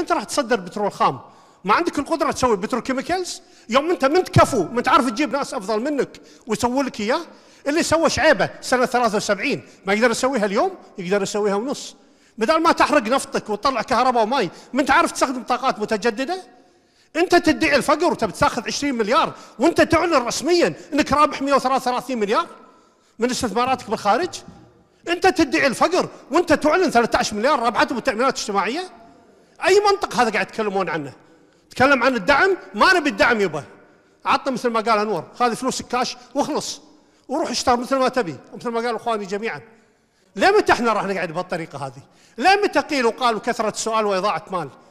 انت راح تصدر بترول خام ما عندك القدره تسوي بتروكيميكلز يوم انت من تكفو من تعرف تجيب ناس افضل منك ويسوون لك اياه اللي سوى شعيبه سنه 73 ما يقدر يسويها اليوم يقدر يسويها ونص بدل ما تحرق نفطك وتطلع كهرباء وماي من تعرف تستخدم طاقات متجدده انت تدعي الفقر وتبي تاخذ 20 مليار وانت تعلن رسميا انك رابح 133 مليار من استثماراتك بالخارج انت تدعي الفقر وانت تعلن 13 مليار رابحتهم بالتامينات الاجتماعيه اي منطق هذا قاعد يتكلمون عنه تكلم عن الدعم ما نبي الدعم يبا عطنا مثل ما قال انور خذ فلوسك كاش واخلص وروح اشتغل مثل ما تبي ومثل ما قال اخواني جميعا لمتى احنا راح نقعد بالطريقه هذه؟ لمتى قيل وقال وكثره السؤال واضاعه مال؟